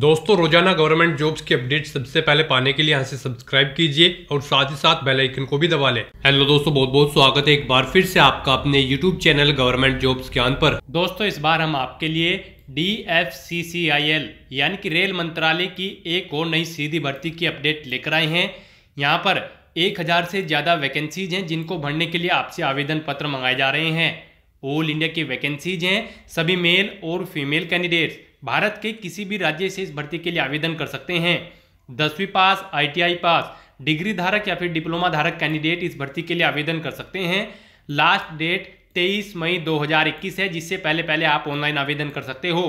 दोस्तों रोजाना government jobs की अपडेट सबसे पहले पाने के लिए यहाँ से सब्सक्राइब कीजिए और साथ ही साथ बेल आइकन को भी दबा लें हेलो दोस्तों बहुत बहुत स्वागत है एक बार फिर से आपका अपने यूट्यूब चैनल गवर्नमेंट जॉब्स आन पर दोस्तों इस बार हम आपके लिए D F C C I L यानी कि रेल मंत्रालय की एक और नई सीधी भर्ती की अपडेट लेकर आए हैं यहाँ पर एक हजार से ज़्यादा वैकेंसीज हैं जिनको भरने के लिए आपसे आवेदन पत्र मंगाए जा रहे हैं ऑल इंडिया की वैकेंसीज हैं सभी मेल और फीमेल कैंडिडेट्स भारत के किसी भी राज्य से इस भर्ती के लिए आवेदन कर सकते हैं दसवीं पास आईटीआई पास डिग्री धारक या फिर डिप्लोमा धारक कैंडिडेट इस भर्ती के लिए आवेदन कर सकते हैं लास्ट डेट 23 मई 2021 है जिससे पहले पहले आप ऑनलाइन आवेदन कर सकते हो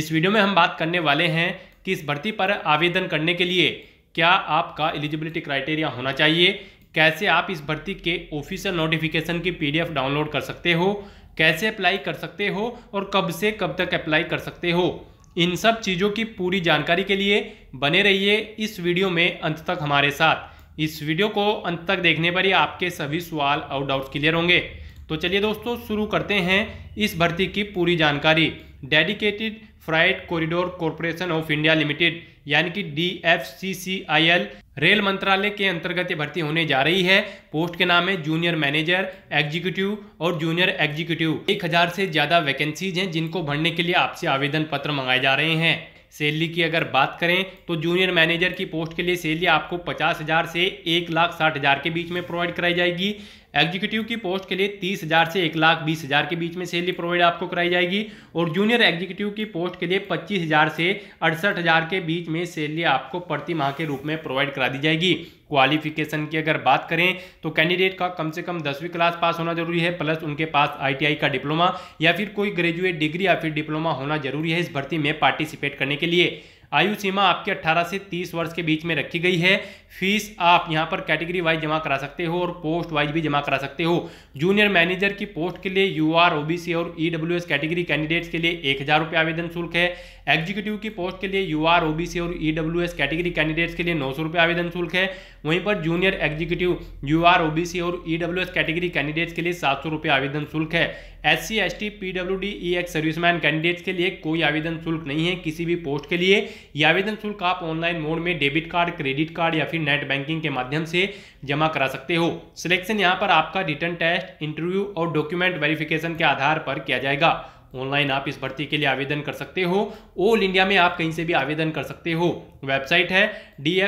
इस वीडियो में हम बात करने वाले हैं कि इस भर्ती पर आवेदन करने के लिए क्या आपका एलिजिबिलिटी क्राइटेरिया होना चाहिए कैसे आप इस भर्ती के ऑफिशियल नोटिफिकेशन की पीडीएफ डाउनलोड कर सकते हो कैसे अप्लाई कर सकते हो और कब से कब तक अप्लाई कर सकते हो इन सब चीज़ों की पूरी जानकारी के लिए बने रहिए इस वीडियो में अंत तक हमारे साथ इस वीडियो को अंत तक देखने पर ही आपके सभी सवाल और डाउट्स क्लियर होंगे तो चलिए दोस्तों शुरू करते हैं इस भर्ती की पूरी जानकारी dedicated freight corridor corporation of India limited यानी कि D F C C I L rail मंत्रालय के अंतर्गत ये भर्ती होने जा रही है पोस्ट के नाम है जूनियर मैनेजर एग्जीक्यूटिव और जूनियर एग्जीक्यूटिव एक हजार से ज़्यादा वैकेंसीज हैं जिनको भरने के लिए आपसे आवेदन पत्र मंगाए जा रहे हैं सैलरी की अगर बात करें तो जूनियर मैनेजर की पोस्ट के लिए सैलरी आपको पचास हज़ार से एक लाख साठ हज़ार के बीच में प्रोवाइड कराई जाएगी एग्जीक्यूटिव की पोस्ट के लिए तीस हज़ार से एक लाख बीस हज़ार के बीच में सैलरी प्रोवाइड आपको कराई जाएगी और जूनियर एग्जीक्यूटिव की पोस्ट के लिए पच्चीस हज़ार से अड़सठ हज़ार के बीच में सैलरी आपको प्रति माह के रूप में प्रोवाइड करा दी जाएगी क्वालिफिकेशन की अगर बात करें तो कैंडिडेट का कम से कम दसवीं क्लास पास होना जरूरी है प्लस उनके पास आईटीआई का डिप्लोमा या फिर कोई ग्रेजुएट डिग्री या फिर डिप्लोमा होना जरूरी है इस भर्ती में पार्टिसिपेट करने के लिए आयु सीमा आपके 18 से 30 वर्ष के बीच में रखी गई है फीस आप यहां पर कैटेगरी वाइज जमा करा सकते हो और पोस्ट वाइज भी जमा करा सकते हो जूनियर मैनेजर की पोस्ट के लिए यू आर ओबीसी और ईडब्ल्यू कैटेगरी कैंडिडेट्स के लिए एक हज़ार रुपये आवेदन शुल्क है एग्जीक्यूटिव की पोस्ट के लिए यू आर ओबीसी और ईडब्ल्यू कैटेगरी कैंडिडेट्स के लिए नौ सौ रुपये आवेदन शुल्क है वहीं पर जूनियर एग्जीक्यूटिव यू आर और ईडब्ल्यू कैटेगरी कैंडिडेट्स के लिए सात सौ रुपये आवेदन शुल्क है S C S T P W D E ex servicemen candidates के लिए कोई आवेदन शुल्क नहीं है किसी भी पोस्ट के लिए ये आवेदन शुल्क आप ऑनलाइन मोड में डेबिट कार्ड क्रेडिट कार्ड या फिर नेट बैंकिंग के माध्यम से जमा करा सकते हो सिलेक्शन यहाँ पर आपका रिटर्न टेस्ट इंटरव्यू और डॉक्यूमेंट वेरिफिकेशन के आधार पर किया जाएगा ऑनलाइन आप इस भर्ती के लिए आवेदन कर सकते हो ऑल इंडिया में आप कहीं से भी आवेदन कर सकते हो वेबसाइट है डी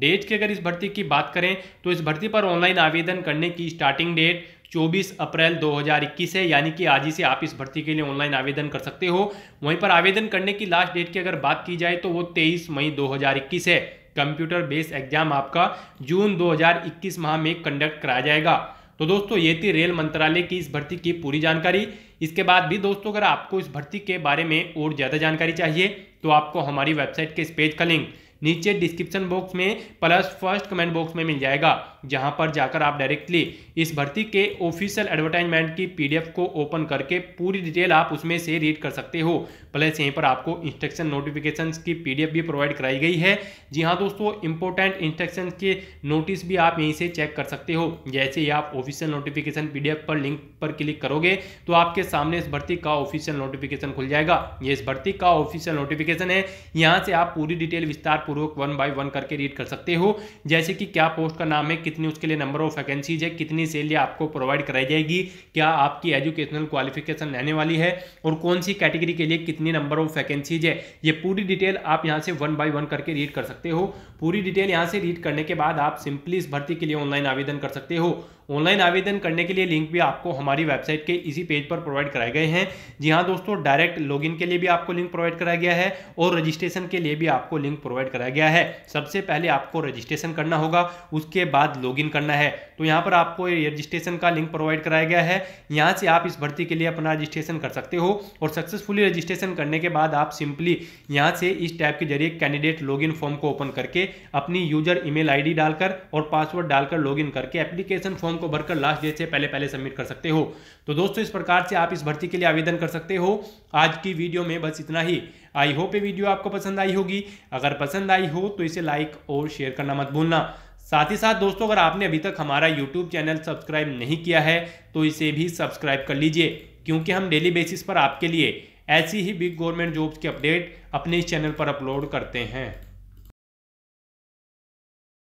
डेट की अगर इस भर्ती की बात करें तो इस भर्ती पर ऑनलाइन आवेदन करने की स्टार्टिंग डेट 24 अप्रैल 2021 है यानी कि आज ही से आप इस भर्ती के लिए ऑनलाइन आवेदन कर सकते हो वहीं पर आवेदन करने की लास्ट डेट की अगर बात की जाए तो वो 23 मई 2021 है कंप्यूटर बेस्ड एग्जाम आपका जून 2021 माह में कंडक्ट कराया जाएगा तो दोस्तों ये थी रेल मंत्रालय की इस भर्ती की पूरी जानकारी इसके बाद भी दोस्तों अगर आपको इस भर्ती के बारे में और ज़्यादा जानकारी चाहिए तो आपको हमारी वेबसाइट के इस पेज का लिंक नीचे डिस्क्रिप्शन बॉक्स में प्लस फर्स्ट कमेंट बॉक्स में मिल जाएगा जहां पर जाकर आप डायरेक्टली इस भर्ती के ऑफिशियल एडवर्टाइजमेंट की पीडीएफ को ओपन करके पूरी डिटेल आप उसमें से रीड कर सकते हो प्लस यहीं पर आपको इंस्ट्रक्शन नोटिफिकेशन की पीडीएफ भी प्रोवाइड कराई गई है जी हाँ दोस्तों इंपॉर्टेंट इंस्ट्रक्शन के नोटिस भी आप यहीं से चेक कर सकते हो जैसे ही आप ऑफिशियल नोटिफिकेशन पी पर लिंक पर क्लिक करोगे तो आपके सामने इस भर्ती का ऑफिशियल नोटिफिकेशन खुल जाएगा ये इस भर्ती का ऑफिशियल नोटिफिकेशन है यहाँ से आप पूरी डिटेल विस्तार पूर्वक वन बाय वन करके रीड कर सकते हो जैसे कि क्या पोस्ट का नाम है कितनी उसके लिए नंबर ऑफ वैकेंसीज है कितनी सैलरी आपको प्रोवाइड कराई जाएगी क्या आपकी एजुकेशनल क्वालिफिकेशन रहने वाली है और कौन सी कैटेगरी के लिए कितनी नंबर ऑफ वैकेंसीज है ये पूरी डिटेल आप यहाँ से वन बाई वन करके रीड कर सकते हो पूरी डिटेल यहाँ से रीड करने के बाद आप सिंपली इस भर्ती के लिए ऑनलाइन आवेदन कर सकते हो ऑनलाइन आवेदन करने के लिए लिंक भी आपको हमारी वेबसाइट के इसी पेज पर प्रोवाइड कराए गए हैं जी हाँ दोस्तों डायरेक्ट लॉगिन के लिए भी आपको लिंक प्रोवाइड कराया गया है और रजिस्ट्रेशन के लिए भी आपको लिंक प्रोवाइड कराया गया है सबसे पहले आपको रजिस्ट्रेशन करना होगा उसके बाद लॉगिन करना है तो यहाँ पर आपको रजिस्ट्रेशन का लिंक प्रोवाइड कराया गया है यहाँ से आप इस भर्ती के लिए अपना रजिस्ट्रेशन कर सकते हो और सक्सेसफुली रजिस्ट्रेशन करने के बाद आप सिंपली यहाँ से इस टैब के जरिए कैंडिडेट लॉग फॉर्म को ओपन करके अपनी यूजर ईमेल मेल डालकर और पासवर्ड डालकर लॉग करके एप्लीकेशन फॉर्म फॉर्म को भरकर लास्ट डेट से पहले पहले सबमिट कर सकते हो तो दोस्तों इस प्रकार से आप इस भर्ती के लिए आवेदन कर सकते हो आज की वीडियो में बस इतना ही आई होप ये वीडियो आपको पसंद आई होगी अगर पसंद आई हो तो इसे लाइक और शेयर करना मत भूलना साथ ही साथ दोस्तों अगर आपने अभी तक हमारा यूट्यूब चैनल सब्सक्राइब नहीं किया है तो इसे भी सब्सक्राइब कर लीजिए क्योंकि हम डेली बेसिस पर आपके लिए ऐसी ही बिग गवर्नमेंट जॉब्स की अपडेट अपने इस चैनल पर अपलोड करते हैं